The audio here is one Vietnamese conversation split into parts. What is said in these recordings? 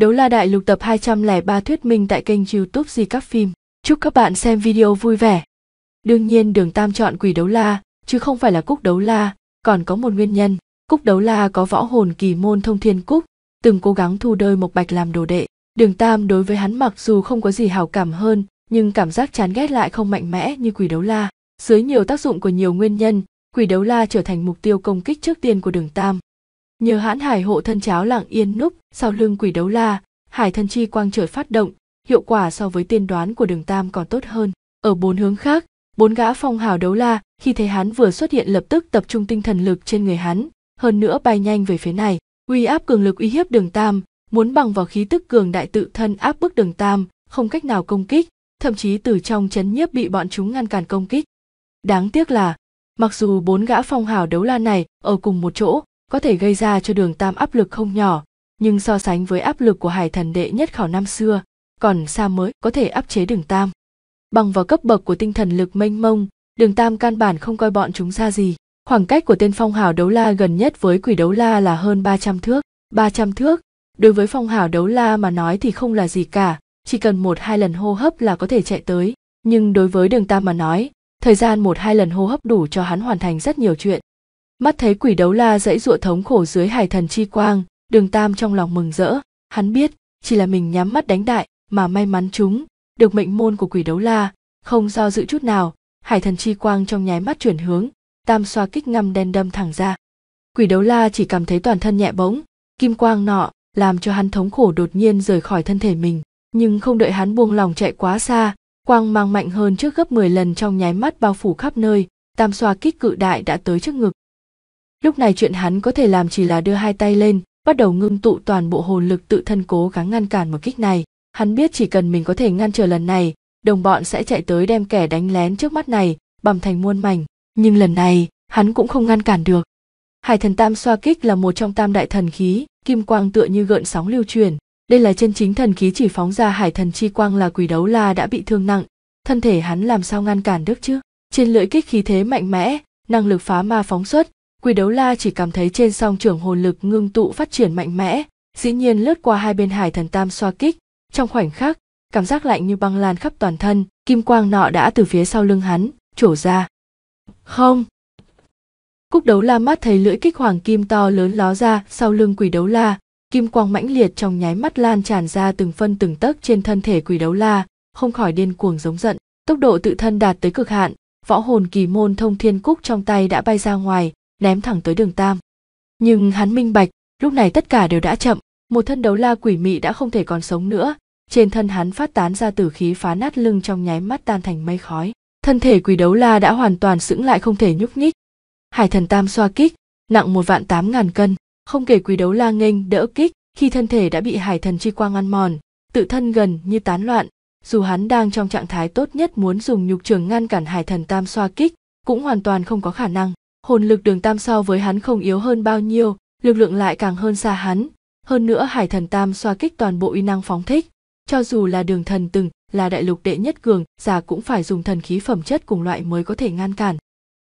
Đấu La Đại Lục tập 203 thuyết minh tại kênh youtube Di Các Phim. Chúc các bạn xem video vui vẻ. Đương nhiên đường tam chọn quỷ đấu la, chứ không phải là cúc đấu la, còn có một nguyên nhân. Cúc đấu la có võ hồn kỳ môn thông thiên cúc, từng cố gắng thu đời Mộc Bạch làm đồ đệ. Đường tam đối với hắn mặc dù không có gì hảo cảm hơn, nhưng cảm giác chán ghét lại không mạnh mẽ như quỷ đấu la. Dưới nhiều tác dụng của nhiều nguyên nhân, quỷ đấu la trở thành mục tiêu công kích trước tiên của đường tam nhờ hãn hải hộ thân cháo lặng yên núp sau lưng quỷ đấu la hải thân chi quang trời phát động hiệu quả so với tiên đoán của đường tam còn tốt hơn ở bốn hướng khác bốn gã phong hào đấu la khi thấy hắn vừa xuất hiện lập tức tập trung tinh thần lực trên người hắn hơn nữa bay nhanh về phía này uy áp cường lực uy hiếp đường tam muốn bằng vào khí tức cường đại tự thân áp bức đường tam không cách nào công kích thậm chí từ trong chấn nhiếp bị bọn chúng ngăn cản công kích đáng tiếc là mặc dù bốn gã phong hào đấu la này ở cùng một chỗ có thể gây ra cho đường tam áp lực không nhỏ nhưng so sánh với áp lực của hải thần đệ nhất khảo năm xưa còn xa mới có thể áp chế đường tam bằng vào cấp bậc của tinh thần lực mênh mông đường tam căn bản không coi bọn chúng ra gì khoảng cách của tên phong hào đấu la gần nhất với quỷ đấu la là hơn 300 thước 300 thước đối với phong hào đấu la mà nói thì không là gì cả chỉ cần một hai lần hô hấp là có thể chạy tới nhưng đối với đường tam mà nói thời gian một hai lần hô hấp đủ cho hắn hoàn thành rất nhiều chuyện mắt thấy quỷ đấu la dãy dụa thống khổ dưới hải thần chi quang đường tam trong lòng mừng rỡ hắn biết chỉ là mình nhắm mắt đánh đại mà may mắn chúng được mệnh môn của quỷ đấu la không do dự chút nào hải thần chi quang trong nháy mắt chuyển hướng tam xoa kích ngăm đen đâm thẳng ra quỷ đấu la chỉ cảm thấy toàn thân nhẹ bỗng kim quang nọ làm cho hắn thống khổ đột nhiên rời khỏi thân thể mình nhưng không đợi hắn buông lòng chạy quá xa quang mang mạnh hơn trước gấp 10 lần trong nháy mắt bao phủ khắp nơi tam xoa kích cự đại đã tới trước ngực lúc này chuyện hắn có thể làm chỉ là đưa hai tay lên bắt đầu ngưng tụ toàn bộ hồn lực tự thân cố gắng ngăn cản một kích này hắn biết chỉ cần mình có thể ngăn trở lần này đồng bọn sẽ chạy tới đem kẻ đánh lén trước mắt này bằm thành muôn mảnh nhưng lần này hắn cũng không ngăn cản được hải thần tam xoa kích là một trong tam đại thần khí kim quang tựa như gợn sóng lưu truyền đây là chân chính thần khí chỉ phóng ra hải thần chi quang là quỷ đấu la đã bị thương nặng thân thể hắn làm sao ngăn cản được chứ trên lưỡi kích khí thế mạnh mẽ năng lực phá ma phóng xuất Quỷ đấu la chỉ cảm thấy trên song trưởng hồn lực ngưng tụ phát triển mạnh mẽ, dĩ nhiên lướt qua hai bên hải thần tam xoa kích, trong khoảnh khắc, cảm giác lạnh như băng lan khắp toàn thân, kim quang nọ đã từ phía sau lưng hắn, trổ ra. Không! Cúc đấu la mắt thấy lưỡi kích hoàng kim to lớn ló ra sau lưng quỷ đấu la, kim quang mãnh liệt trong nháy mắt lan tràn ra từng phân từng tấc trên thân thể quỷ đấu la, không khỏi điên cuồng giống giận, tốc độ tự thân đạt tới cực hạn, võ hồn kỳ môn thông thiên cúc trong tay đã bay ra ngoài, ném thẳng tới đường tam nhưng hắn minh bạch lúc này tất cả đều đã chậm một thân đấu la quỷ mị đã không thể còn sống nữa trên thân hắn phát tán ra tử khí phá nát lưng trong nháy mắt tan thành mây khói thân thể quỷ đấu la đã hoàn toàn sững lại không thể nhúc nhích hải thần tam xoa kích nặng một vạn tám ngàn cân không kể quỷ đấu la nghênh đỡ kích khi thân thể đã bị hải thần chi quang ăn mòn tự thân gần như tán loạn dù hắn đang trong trạng thái tốt nhất muốn dùng nhục trường ngăn cản hải thần tam xoa kích cũng hoàn toàn không có khả năng hồn lực đường tam so với hắn không yếu hơn bao nhiêu lực lượng lại càng hơn xa hắn hơn nữa hải thần tam xoa kích toàn bộ uy năng phóng thích cho dù là đường thần từng là đại lục đệ nhất cường già cũng phải dùng thần khí phẩm chất cùng loại mới có thể ngăn cản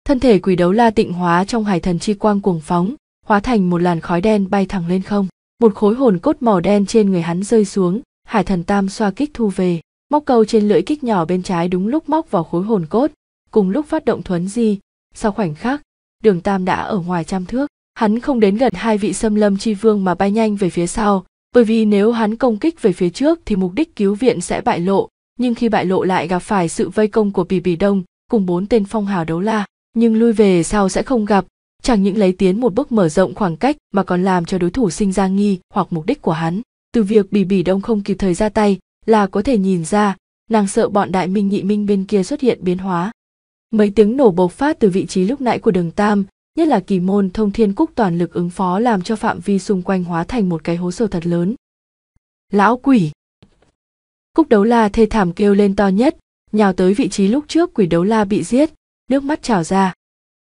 thân thể quỷ đấu la tịnh hóa trong hải thần chi quang cuồng phóng hóa thành một làn khói đen bay thẳng lên không một khối hồn cốt màu đen trên người hắn rơi xuống hải thần tam xoa kích thu về móc câu trên lưỡi kích nhỏ bên trái đúng lúc móc vào khối hồn cốt cùng lúc phát động thuấn di sau khoảnh khắc đường tam đã ở ngoài trăm thước hắn không đến gần hai vị xâm lâm chi vương mà bay nhanh về phía sau bởi vì nếu hắn công kích về phía trước thì mục đích cứu viện sẽ bại lộ nhưng khi bại lộ lại gặp phải sự vây công của bì bì đông cùng bốn tên phong hào đấu la nhưng lui về sau sẽ không gặp chẳng những lấy tiến một bước mở rộng khoảng cách mà còn làm cho đối thủ sinh ra nghi hoặc mục đích của hắn từ việc bì bì đông không kịp thời ra tay là có thể nhìn ra nàng sợ bọn đại minh nhị minh bên kia xuất hiện biến hóa Mấy tiếng nổ bộc phát từ vị trí lúc nãy của đường Tam, nhất là kỳ môn thông thiên cúc toàn lực ứng phó làm cho phạm vi xung quanh hóa thành một cái hố sâu thật lớn. Lão quỷ! Cúc đấu la thê thảm kêu lên to nhất, nhào tới vị trí lúc trước quỷ đấu la bị giết, nước mắt trào ra.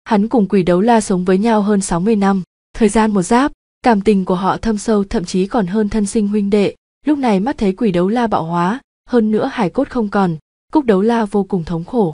Hắn cùng quỷ đấu la sống với nhau hơn 60 năm, thời gian một giáp, cảm tình của họ thâm sâu thậm chí còn hơn thân sinh huynh đệ, lúc này mắt thấy quỷ đấu la bạo hóa, hơn nữa hải cốt không còn, cúc đấu la vô cùng thống khổ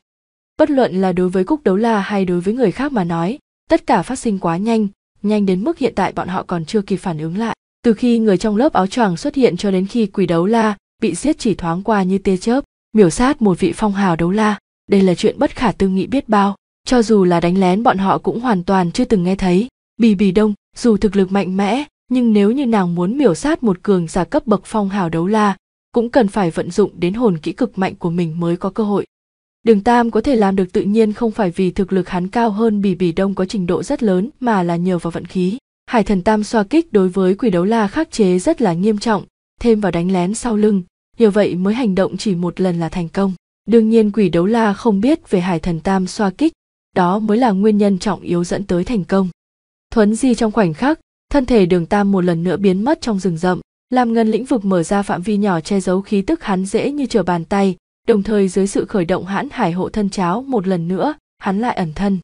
bất luận là đối với cúc đấu la hay đối với người khác mà nói tất cả phát sinh quá nhanh nhanh đến mức hiện tại bọn họ còn chưa kịp phản ứng lại từ khi người trong lớp áo choàng xuất hiện cho đến khi quỷ đấu la bị giết chỉ thoáng qua như tia chớp miểu sát một vị phong hào đấu la đây là chuyện bất khả tư nghị biết bao cho dù là đánh lén bọn họ cũng hoàn toàn chưa từng nghe thấy bì bì đông dù thực lực mạnh mẽ nhưng nếu như nàng muốn miểu sát một cường giả cấp bậc phong hào đấu la cũng cần phải vận dụng đến hồn kỹ cực mạnh của mình mới có cơ hội Đường Tam có thể làm được tự nhiên không phải vì thực lực hắn cao hơn Bỉ Bỉ Đông có trình độ rất lớn mà là nhờ vào vận khí. Hải thần Tam xoa kích đối với quỷ đấu la khắc chế rất là nghiêm trọng, thêm vào đánh lén sau lưng, nhờ vậy mới hành động chỉ một lần là thành công. Đương nhiên quỷ đấu la không biết về hải thần Tam xoa kích, đó mới là nguyên nhân trọng yếu dẫn tới thành công. Thuấn di trong khoảnh khắc, thân thể đường Tam một lần nữa biến mất trong rừng rậm, làm ngân lĩnh vực mở ra phạm vi nhỏ che giấu khí tức hắn dễ như trở bàn tay, đồng thời dưới sự khởi động hãn hải hộ thân cháo một lần nữa hắn lại ẩn thân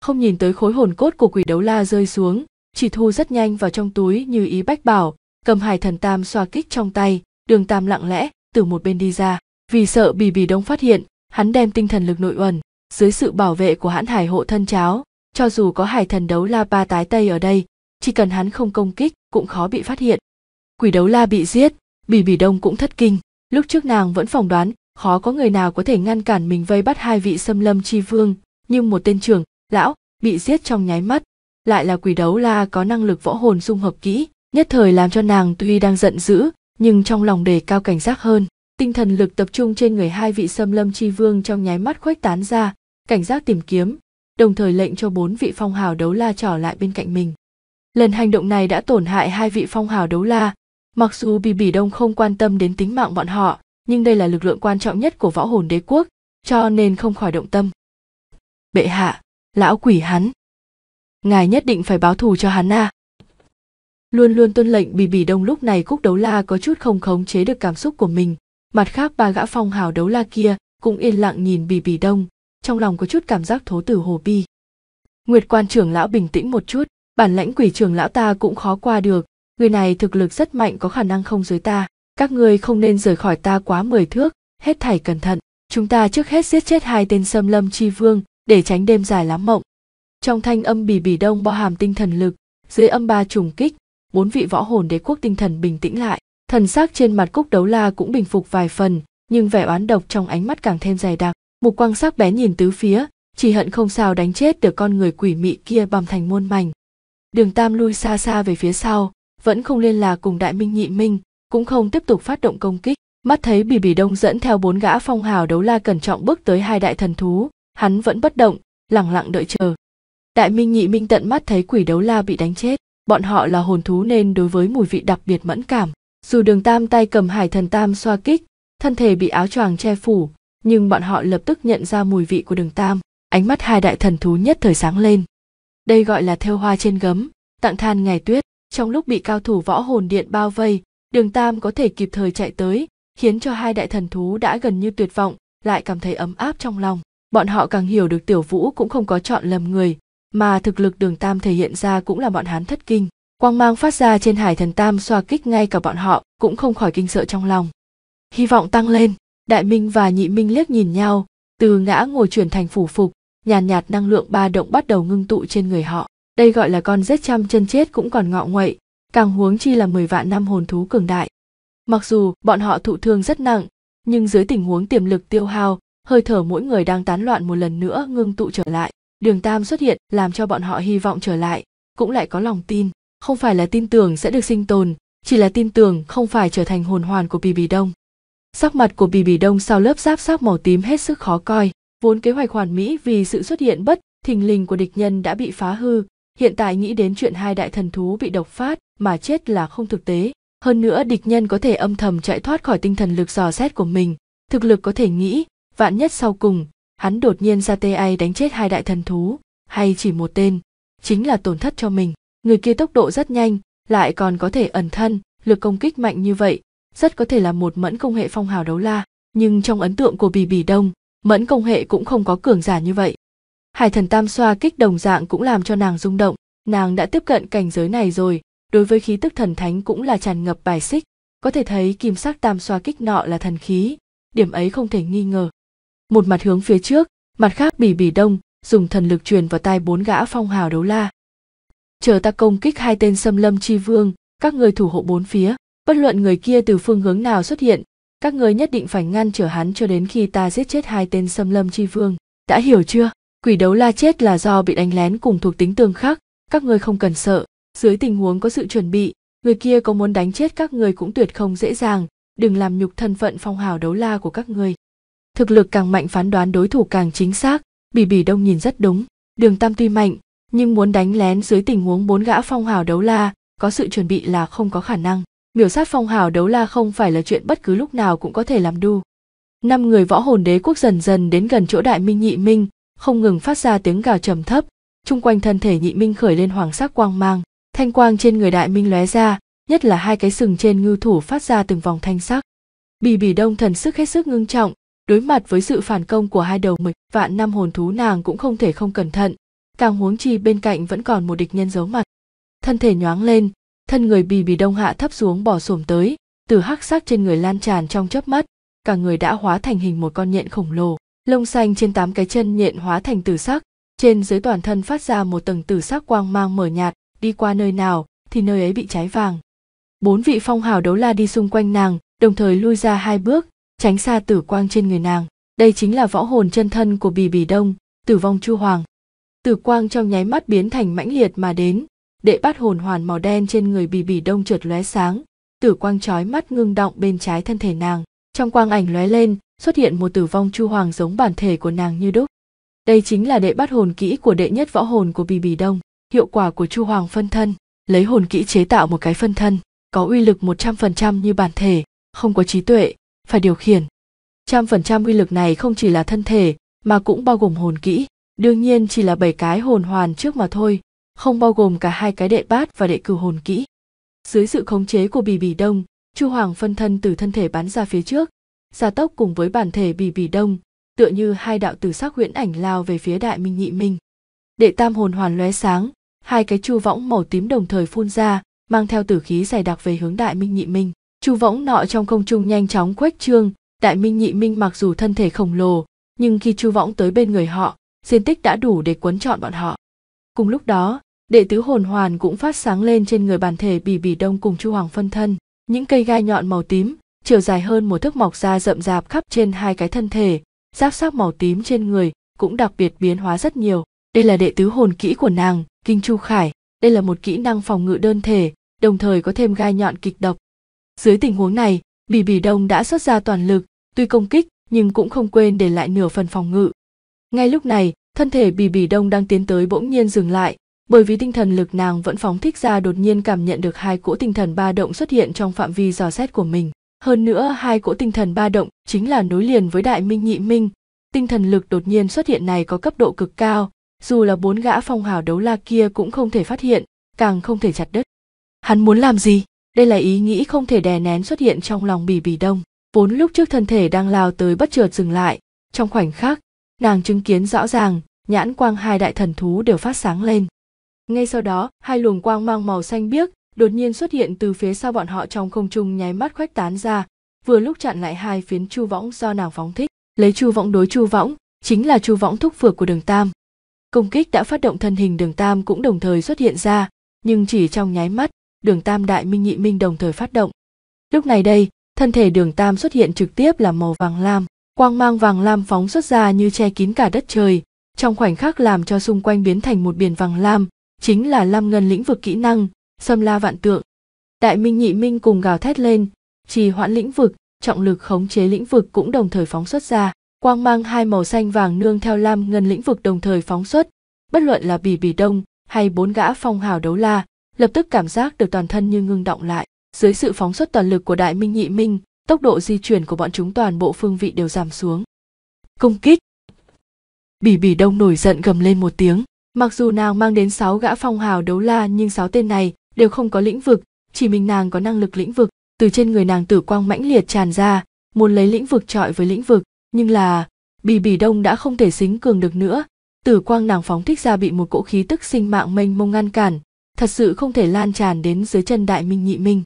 không nhìn tới khối hồn cốt của quỷ đấu la rơi xuống chỉ thu rất nhanh vào trong túi như ý bách bảo cầm hải thần tam xoa kích trong tay đường tam lặng lẽ từ một bên đi ra vì sợ bì bì đông phát hiện hắn đem tinh thần lực nội uẩn dưới sự bảo vệ của hãn hải hộ thân cháo cho dù có hải thần đấu la ba tái tây ở đây chỉ cần hắn không công kích cũng khó bị phát hiện quỷ đấu la bị giết bì bì đông cũng thất kinh lúc trước nàng vẫn phỏng đoán khó có người nào có thể ngăn cản mình vây bắt hai vị xâm lâm chi vương nhưng một tên trưởng lão bị giết trong nháy mắt lại là quỷ đấu la có năng lực võ hồn dung hợp kỹ nhất thời làm cho nàng tuy đang giận dữ nhưng trong lòng đề cao cảnh giác hơn tinh thần lực tập trung trên người hai vị xâm lâm chi vương trong nháy mắt khuếch tán ra cảnh giác tìm kiếm đồng thời lệnh cho bốn vị phong hào đấu la trở lại bên cạnh mình lần hành động này đã tổn hại hai vị phong hào đấu la mặc dù bì bỉ đông không quan tâm đến tính mạng bọn họ nhưng đây là lực lượng quan trọng nhất của võ hồn đế quốc cho nên không khỏi động tâm bệ hạ lão quỷ hắn ngài nhất định phải báo thù cho hắn à luôn luôn tuân lệnh bì bì đông lúc này cúc đấu la có chút không khống chế được cảm xúc của mình mặt khác ba gã phong hào đấu la kia cũng yên lặng nhìn bì bì đông trong lòng có chút cảm giác thố tử hồ bi nguyệt quan trưởng lão bình tĩnh một chút bản lãnh quỷ trưởng lão ta cũng khó qua được người này thực lực rất mạnh có khả năng không dưới ta các ngươi không nên rời khỏi ta quá mười thước hết thảy cẩn thận chúng ta trước hết giết chết hai tên xâm lâm chi vương để tránh đêm dài lắm mộng trong thanh âm bì bì đông bao hàm tinh thần lực dưới âm ba trùng kích bốn vị võ hồn đế quốc tinh thần bình tĩnh lại thần sắc trên mặt cúc đấu la cũng bình phục vài phần nhưng vẻ oán độc trong ánh mắt càng thêm dày đặc mục quang sắc bé nhìn tứ phía chỉ hận không sao đánh chết được con người quỷ mị kia bằm thành muôn mảnh đường tam lui xa xa về phía sau vẫn không liên lạc cùng đại minh nhị minh cũng không tiếp tục phát động công kích mắt thấy bì bì đông dẫn theo bốn gã phong hào đấu la cẩn trọng bước tới hai đại thần thú hắn vẫn bất động lẳng lặng đợi chờ đại minh nhị minh tận mắt thấy quỷ đấu la bị đánh chết bọn họ là hồn thú nên đối với mùi vị đặc biệt mẫn cảm dù đường tam tay cầm hải thần tam xoa kích thân thể bị áo choàng che phủ nhưng bọn họ lập tức nhận ra mùi vị của đường tam ánh mắt hai đại thần thú nhất thời sáng lên đây gọi là theo hoa trên gấm tặng than ngày tuyết trong lúc bị cao thủ võ hồn điện bao vây đường tam có thể kịp thời chạy tới khiến cho hai đại thần thú đã gần như tuyệt vọng lại cảm thấy ấm áp trong lòng bọn họ càng hiểu được tiểu vũ cũng không có chọn lầm người mà thực lực đường tam thể hiện ra cũng là bọn hán thất kinh quang mang phát ra trên hải thần tam xoa kích ngay cả bọn họ cũng không khỏi kinh sợ trong lòng hy vọng tăng lên đại minh và nhị minh liếc nhìn nhau từ ngã ngồi chuyển thành phủ phục nhàn nhạt, nhạt năng lượng ba động bắt đầu ngưng tụ trên người họ đây gọi là con rết trăm chân chết cũng còn ngọ nguậy càng huống chi là 10 vạn năm hồn thú cường đại. Mặc dù bọn họ thụ thương rất nặng, nhưng dưới tình huống tiềm lực tiêu hao, hơi thở mỗi người đang tán loạn một lần nữa ngưng tụ trở lại. Đường Tam xuất hiện làm cho bọn họ hy vọng trở lại, cũng lại có lòng tin, không phải là tin tưởng sẽ được sinh tồn, chỉ là tin tưởng không phải trở thành hồn hoàn của Bì Bì Đông. Sắc mặt của Bì Bì Đông sau lớp giáp sắc màu tím hết sức khó coi, vốn kế hoạch hoàn mỹ vì sự xuất hiện bất thình lình của địch nhân đã bị phá hư, hiện tại nghĩ đến chuyện hai đại thần thú bị độc phát, mà chết là không thực tế hơn nữa địch nhân có thể âm thầm chạy thoát khỏi tinh thần lực dò xét của mình thực lực có thể nghĩ vạn nhất sau cùng hắn đột nhiên ra tê ai đánh chết hai đại thần thú hay chỉ một tên chính là tổn thất cho mình người kia tốc độ rất nhanh lại còn có thể ẩn thân lực công kích mạnh như vậy rất có thể là một mẫn công hệ phong hào đấu la nhưng trong ấn tượng của bì bì đông mẫn công hệ cũng không có cường giả như vậy hải thần tam xoa kích đồng dạng cũng làm cho nàng rung động nàng đã tiếp cận cảnh giới này rồi đối với khí tức thần thánh cũng là tràn ngập bài xích có thể thấy kim sắc tam xoa kích nọ là thần khí điểm ấy không thể nghi ngờ một mặt hướng phía trước mặt khác bỉ bỉ đông dùng thần lực truyền vào tai bốn gã phong hào đấu la chờ ta công kích hai tên xâm lâm chi vương các người thủ hộ bốn phía bất luận người kia từ phương hướng nào xuất hiện các người nhất định phải ngăn trở hắn cho đến khi ta giết chết hai tên xâm lâm chi vương đã hiểu chưa quỷ đấu la chết là do bị đánh lén cùng thuộc tính tương khắc các người không cần sợ dưới tình huống có sự chuẩn bị người kia có muốn đánh chết các người cũng tuyệt không dễ dàng đừng làm nhục thân phận phong hào đấu la của các người thực lực càng mạnh phán đoán đối thủ càng chính xác bỉ bỉ đông nhìn rất đúng đường tam tuy mạnh nhưng muốn đánh lén dưới tình huống bốn gã phong hào đấu la có sự chuẩn bị là không có khả năng miểu sát phong hào đấu la không phải là chuyện bất cứ lúc nào cũng có thể làm đu năm người võ hồn đế quốc dần dần đến gần chỗ đại minh nhị minh không ngừng phát ra tiếng gào trầm thấp chung quanh thân thể nhị minh khởi lên hoàng sắc quang mang thanh quang trên người đại minh lóe ra nhất là hai cái sừng trên ngư thủ phát ra từng vòng thanh sắc bì bì đông thần sức hết sức ngưng trọng đối mặt với sự phản công của hai đầu mực vạn năm hồn thú nàng cũng không thể không cẩn thận càng huống chi bên cạnh vẫn còn một địch nhân giấu mặt thân thể nhoáng lên thân người bì bì đông hạ thấp xuống bỏ xổm tới từ hắc sắc trên người lan tràn trong chớp mắt cả người đã hóa thành hình một con nhện khổng lồ lông xanh trên tám cái chân nhện hóa thành tử sắc trên dưới toàn thân phát ra một tầng tử sắc quang mang mờ nhạt đi qua nơi nào thì nơi ấy bị cháy vàng bốn vị phong hào đấu la đi xung quanh nàng đồng thời lui ra hai bước tránh xa tử quang trên người nàng đây chính là võ hồn chân thân của bì bì đông tử vong chu hoàng tử quang trong nháy mắt biến thành mãnh liệt mà đến đệ bát hồn hoàn màu đen trên người bì bì đông trượt lóe sáng tử quang trói mắt ngưng động bên trái thân thể nàng trong quang ảnh lóe lên xuất hiện một tử vong chu hoàng giống bản thể của nàng như đúc đây chính là đệ bát hồn kỹ của đệ nhất võ hồn của bì bì đông Hiệu quả của Chu Hoàng phân thân, lấy hồn kỹ chế tạo một cái phân thân, có uy lực 100% như bản thể, không có trí tuệ, phải điều khiển. Trăm phần trăm uy lực này không chỉ là thân thể, mà cũng bao gồm hồn kỹ, đương nhiên chỉ là bảy cái hồn hoàn trước mà thôi, không bao gồm cả hai cái đệ bát và đệ cửu hồn kỹ. Dưới sự khống chế của Bì Bì Đông, Chu Hoàng phân thân từ thân thể bắn ra phía trước, gia tốc cùng với bản thể Bì Bì Đông, tựa như hai đạo tử sắc huyễn ảnh lao về phía Đại Minh Nhị Minh. Đệ tam hồn hoàn lóe sáng, hai cái chu võng màu tím đồng thời phun ra mang theo tử khí dày đặc về hướng đại minh nhị minh chu võng nọ trong không trung nhanh chóng khuếch trương đại minh nhị minh mặc dù thân thể khổng lồ nhưng khi chu võng tới bên người họ diện tích đã đủ để quấn trọn bọn họ cùng lúc đó đệ tứ hồn hoàn cũng phát sáng lên trên người bản thể bì bì đông cùng chu hoàng phân thân những cây gai nhọn màu tím chiều dài hơn một thước mọc ra rậm rạp khắp trên hai cái thân thể giáp sắc màu tím trên người cũng đặc biệt biến hóa rất nhiều đây là đệ tứ hồn kỹ của nàng kinh chu khải đây là một kỹ năng phòng ngự đơn thể đồng thời có thêm gai nhọn kịch độc dưới tình huống này bỉ bỉ đông đã xuất ra toàn lực tuy công kích nhưng cũng không quên để lại nửa phần phòng ngự ngay lúc này thân thể bỉ bỉ đông đang tiến tới bỗng nhiên dừng lại bởi vì tinh thần lực nàng vẫn phóng thích ra đột nhiên cảm nhận được hai cỗ tinh thần ba động xuất hiện trong phạm vi dò xét của mình hơn nữa hai cỗ tinh thần ba động chính là nối liền với đại minh nhị minh tinh thần lực đột nhiên xuất hiện này có cấp độ cực cao dù là bốn gã phong hào đấu la kia cũng không thể phát hiện càng không thể chặt đứt hắn muốn làm gì đây là ý nghĩ không thể đè nén xuất hiện trong lòng bì bì đông vốn lúc trước thân thể đang lao tới bất chợt dừng lại trong khoảnh khắc nàng chứng kiến rõ ràng nhãn quang hai đại thần thú đều phát sáng lên ngay sau đó hai luồng quang mang màu xanh biếc đột nhiên xuất hiện từ phía sau bọn họ trong không trung nháy mắt khuếch tán ra vừa lúc chặn lại hai phiến chu võng do nàng phóng thích lấy chu võng đối chu võng chính là chu võng thúc phược của đường tam công kích đã phát động thân hình đường tam cũng đồng thời xuất hiện ra nhưng chỉ trong nháy mắt đường tam đại minh nhị minh đồng thời phát động lúc này đây thân thể đường tam xuất hiện trực tiếp là màu vàng lam quang mang vàng lam phóng xuất ra như che kín cả đất trời trong khoảnh khắc làm cho xung quanh biến thành một biển vàng lam chính là lam ngân lĩnh vực kỹ năng xâm la vạn tượng đại minh nhị minh cùng gào thét lên trì hoãn lĩnh vực trọng lực khống chế lĩnh vực cũng đồng thời phóng xuất ra quang mang hai màu xanh vàng nương theo lam ngân lĩnh vực đồng thời phóng xuất bất luận là bỉ bỉ đông hay bốn gã phong hào đấu la lập tức cảm giác được toàn thân như ngưng động lại dưới sự phóng xuất toàn lực của đại minh nhị minh tốc độ di chuyển của bọn chúng toàn bộ phương vị đều giảm xuống công kích bỉ bỉ đông nổi giận gầm lên một tiếng mặc dù nàng mang đến sáu gã phong hào đấu la nhưng sáu tên này đều không có lĩnh vực chỉ mình nàng có năng lực lĩnh vực từ trên người nàng tử quang mãnh liệt tràn ra muốn lấy lĩnh vực trọi với lĩnh vực nhưng là bì bì đông đã không thể xính cường được nữa tử quang nàng phóng thích ra bị một cỗ khí tức sinh mạng mênh mông ngăn cản thật sự không thể lan tràn đến dưới chân đại minh nhị minh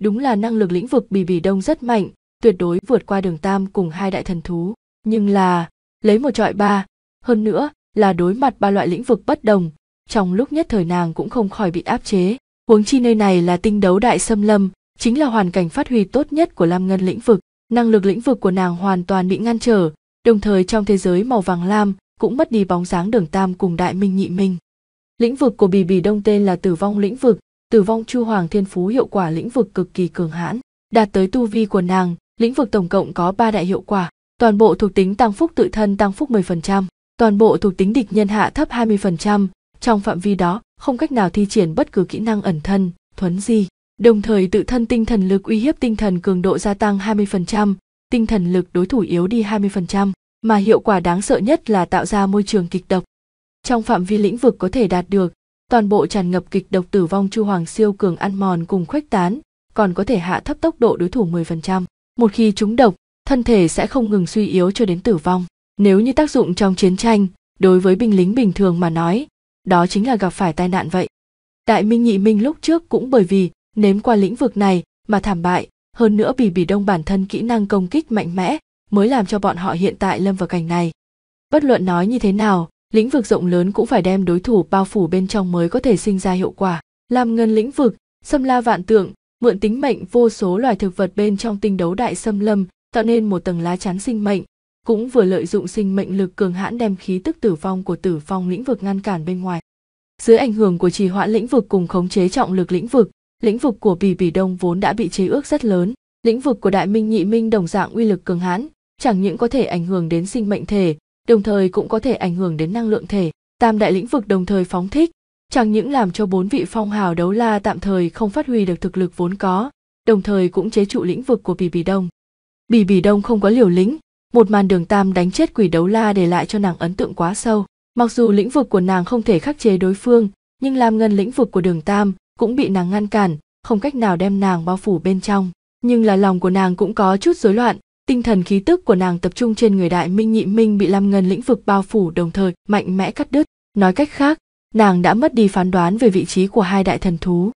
đúng là năng lực lĩnh vực bì bì đông rất mạnh tuyệt đối vượt qua đường tam cùng hai đại thần thú nhưng là lấy một trọi ba hơn nữa là đối mặt ba loại lĩnh vực bất đồng trong lúc nhất thời nàng cũng không khỏi bị áp chế huống chi nơi này là tinh đấu đại xâm lâm chính là hoàn cảnh phát huy tốt nhất của lam ngân lĩnh vực năng lực lĩnh vực của nàng hoàn toàn bị ngăn trở đồng thời trong thế giới màu vàng lam cũng mất đi bóng dáng đường tam cùng đại minh nhị minh lĩnh vực của bì bì đông tên là tử vong lĩnh vực tử vong chu hoàng thiên phú hiệu quả lĩnh vực cực kỳ cường hãn đạt tới tu vi của nàng lĩnh vực tổng cộng có ba đại hiệu quả toàn bộ thuộc tính tăng phúc tự thân tăng phúc 10%, toàn bộ thuộc tính địch nhân hạ thấp 20%, trong phạm vi đó không cách nào thi triển bất cứ kỹ năng ẩn thân thuấn di đồng thời tự thân tinh thần lực uy hiếp tinh thần cường độ gia tăng 20%, tinh thần lực đối thủ yếu đi 20%, mà hiệu quả đáng sợ nhất là tạo ra môi trường kịch độc. Trong phạm vi lĩnh vực có thể đạt được, toàn bộ tràn ngập kịch độc tử vong Chu Hoàng siêu cường ăn mòn cùng khuếch tán, còn có thể hạ thấp tốc độ đối thủ 10%. Một khi chúng độc, thân thể sẽ không ngừng suy yếu cho đến tử vong. Nếu như tác dụng trong chiến tranh, đối với binh lính bình thường mà nói, đó chính là gặp phải tai nạn vậy. Đại Minh Nhị Minh lúc trước cũng bởi vì nếm qua lĩnh vực này mà thảm bại hơn nữa bỉ bỉ đông bản thân kỹ năng công kích mạnh mẽ mới làm cho bọn họ hiện tại lâm vào cảnh này bất luận nói như thế nào lĩnh vực rộng lớn cũng phải đem đối thủ bao phủ bên trong mới có thể sinh ra hiệu quả làm ngân lĩnh vực xâm la vạn tượng mượn tính mệnh vô số loài thực vật bên trong tinh đấu đại xâm lâm tạo nên một tầng lá chắn sinh mệnh cũng vừa lợi dụng sinh mệnh lực cường hãn đem khí tức tử vong của tử vong lĩnh vực ngăn cản bên ngoài dưới ảnh hưởng của trì hoãn lĩnh vực cùng khống chế trọng lực lĩnh vực lĩnh vực của bỉ bỉ đông vốn đã bị chế ước rất lớn lĩnh vực của đại minh nhị minh đồng dạng uy lực cường hãn chẳng những có thể ảnh hưởng đến sinh mệnh thể đồng thời cũng có thể ảnh hưởng đến năng lượng thể tam đại lĩnh vực đồng thời phóng thích chẳng những làm cho bốn vị phong hào đấu la tạm thời không phát huy được thực lực vốn có đồng thời cũng chế trụ lĩnh vực của bỉ bỉ đông Bỉ bỉ đông không có liều lĩnh một màn đường tam đánh chết quỷ đấu la để lại cho nàng ấn tượng quá sâu mặc dù lĩnh vực của nàng không thể khắc chế đối phương nhưng làm ngân lĩnh vực của đường tam cũng bị nàng ngăn cản không cách nào đem nàng bao phủ bên trong nhưng là lòng của nàng cũng có chút rối loạn tinh thần khí tức của nàng tập trung trên người đại minh nhị minh bị lam ngân lĩnh vực bao phủ đồng thời mạnh mẽ cắt đứt nói cách khác nàng đã mất đi phán đoán về vị trí của hai đại thần thú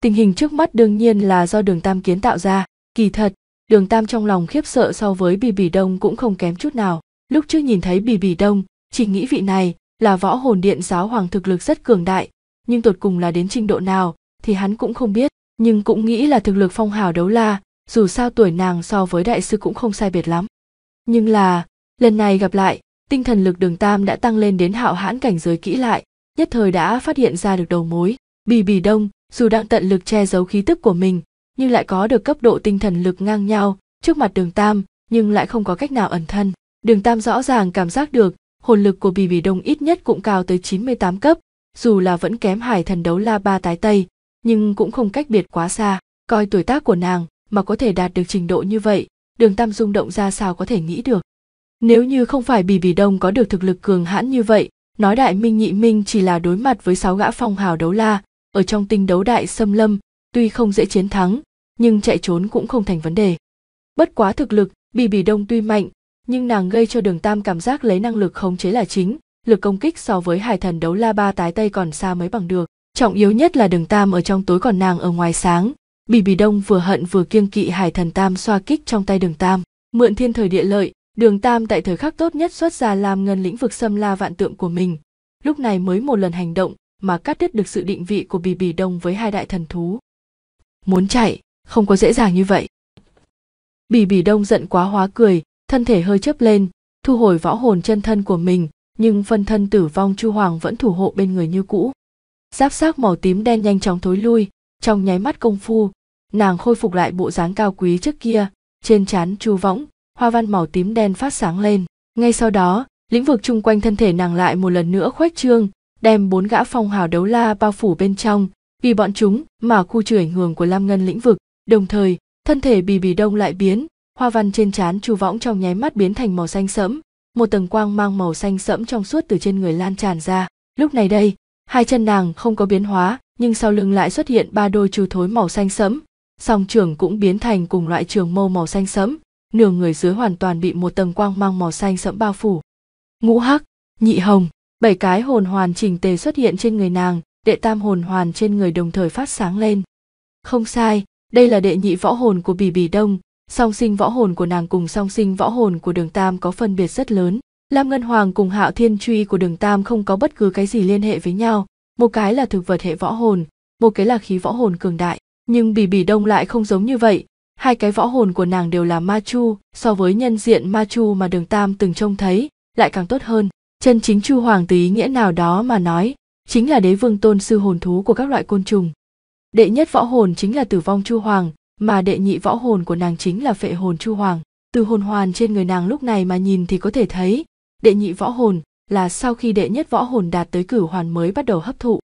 tình hình trước mắt đương nhiên là do đường tam kiến tạo ra kỳ thật đường tam trong lòng khiếp sợ so với bì bì đông cũng không kém chút nào lúc trước nhìn thấy bì bì đông chỉ nghĩ vị này là võ hồn điện giáo hoàng thực lực rất cường đại nhưng tột cùng là đến trình độ nào thì hắn cũng không biết nhưng cũng nghĩ là thực lực phong hào đấu la dù sao tuổi nàng so với đại sư cũng không sai biệt lắm nhưng là lần này gặp lại tinh thần lực đường tam đã tăng lên đến hạo hãn cảnh giới kỹ lại nhất thời đã phát hiện ra được đầu mối bì bì đông dù đang tận lực che giấu khí tức của mình nhưng lại có được cấp độ tinh thần lực ngang nhau trước mặt đường tam nhưng lại không có cách nào ẩn thân đường tam rõ ràng cảm giác được hồn lực của bì bì đông ít nhất cũng cao tới 98 cấp dù là vẫn kém hải thần đấu la ba tái tây nhưng cũng không cách biệt quá xa coi tuổi tác của nàng mà có thể đạt được trình độ như vậy đường tam rung động ra sao có thể nghĩ được nếu như không phải bì bì đông có được thực lực cường hãn như vậy nói đại minh nhị minh chỉ là đối mặt với sáu gã phong hào đấu la ở trong tinh đấu đại xâm lâm tuy không dễ chiến thắng nhưng chạy trốn cũng không thành vấn đề bất quá thực lực bì bì đông tuy mạnh nhưng nàng gây cho đường tam cảm giác lấy năng lực khống chế là chính lực công kích so với hải thần đấu la ba tái tây còn xa mới bằng được trọng yếu nhất là đường tam ở trong tối còn nàng ở ngoài sáng bì bì đông vừa hận vừa kiêng kỵ hải thần tam xoa kích trong tay đường tam mượn thiên thời địa lợi đường tam tại thời khắc tốt nhất xuất ra làm ngân lĩnh vực xâm la vạn tượng của mình lúc này mới một lần hành động mà cắt đứt được sự định vị của bì bì đông với hai đại thần thú muốn chạy không có dễ dàng như vậy bì bì đông giận quá hóa cười thân thể hơi chớp lên thu hồi võ hồn chân thân của mình nhưng phân thân tử vong chu hoàng vẫn thủ hộ bên người như cũ giáp xác màu tím đen nhanh chóng thối lui trong nháy mắt công phu nàng khôi phục lại bộ dáng cao quý trước kia trên trán chu võng hoa văn màu tím đen phát sáng lên ngay sau đó lĩnh vực chung quanh thân thể nàng lại một lần nữa khoách trương đem bốn gã phong hào đấu la bao phủ bên trong vì bọn chúng mà khu trừ ảnh hưởng của lam ngân lĩnh vực đồng thời thân thể bì bì đông lại biến hoa văn trên trán chu võng trong nháy mắt biến thành màu xanh sẫm một tầng quang mang màu xanh sẫm trong suốt từ trên người lan tràn ra lúc này đây hai chân nàng không có biến hóa nhưng sau lưng lại xuất hiện ba đôi chú thối màu xanh sẫm song trường cũng biến thành cùng loại trường mâu màu xanh sẫm nửa người dưới hoàn toàn bị một tầng quang mang màu xanh sẫm bao phủ ngũ hắc nhị hồng bảy cái hồn hoàn chỉnh tề xuất hiện trên người nàng đệ tam hồn hoàn trên người đồng thời phát sáng lên không sai đây là đệ nhị võ hồn của bì bì đông song sinh võ hồn của nàng cùng song sinh võ hồn của đường tam có phân biệt rất lớn Lam Ngân Hoàng cùng Hạo Thiên Truy của Đường Tam không có bất cứ cái gì liên hệ với nhau, một cái là thực vật hệ võ hồn, một cái là khí võ hồn cường đại, nhưng Bỉ Bỉ Đông lại không giống như vậy, hai cái võ hồn của nàng đều là ma chu, so với nhân diện ma chu mà Đường Tam từng trông thấy, lại càng tốt hơn. Chân chính chu hoàng từ ý nghĩa nào đó mà nói, chính là đế vương tôn sư hồn thú của các loại côn trùng. Đệ nhất võ hồn chính là tử vong chu hoàng, mà đệ nhị võ hồn của nàng chính là phệ hồn chu hoàng. Từ hồn hoàn trên người nàng lúc này mà nhìn thì có thể thấy, đệ nhị võ hồn là sau khi đệ nhất võ hồn đạt tới cửu hoàn mới bắt đầu hấp thụ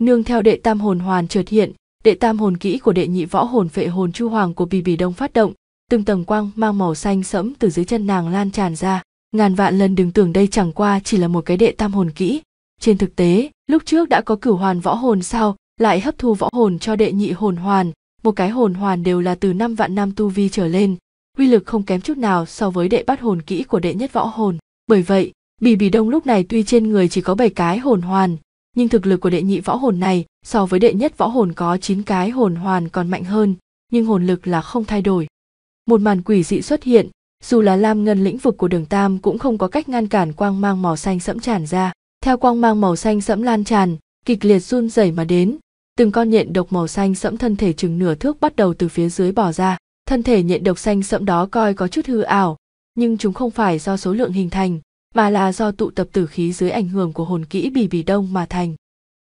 nương theo đệ tam hồn hoàn trượt hiện đệ tam hồn kỹ của đệ nhị võ hồn phệ hồn chu hoàng của bì bì đông phát động từng tầng quang mang màu xanh sẫm từ dưới chân nàng lan tràn ra ngàn vạn lần đừng tưởng đây chẳng qua chỉ là một cái đệ tam hồn kỹ trên thực tế lúc trước đã có cửu hoàn võ hồn sau lại hấp thu võ hồn cho đệ nhị hồn hoàn một cái hồn hoàn đều là từ năm vạn năm tu vi trở lên uy lực không kém chút nào so với đệ bát hồn kỹ của đệ nhất võ hồn bởi vậy, Bì Bì Đông lúc này tuy trên người chỉ có 7 cái hồn hoàn, nhưng thực lực của đệ nhị võ hồn này so với đệ nhất võ hồn có 9 cái hồn hoàn còn mạnh hơn, nhưng hồn lực là không thay đổi. Một màn quỷ dị xuất hiện, dù là lam ngân lĩnh vực của đường tam cũng không có cách ngăn cản quang mang màu xanh sẫm tràn ra. Theo quang mang màu xanh sẫm lan tràn, kịch liệt run rẩy mà đến, từng con nhện độc màu xanh sẫm thân thể chừng nửa thước bắt đầu từ phía dưới bò ra thân thể nhện độc xanh sẫm đó coi có chút hư ảo nhưng chúng không phải do số lượng hình thành, mà là do tụ tập tử khí dưới ảnh hưởng của hồn kỹ bì bì đông mà thành.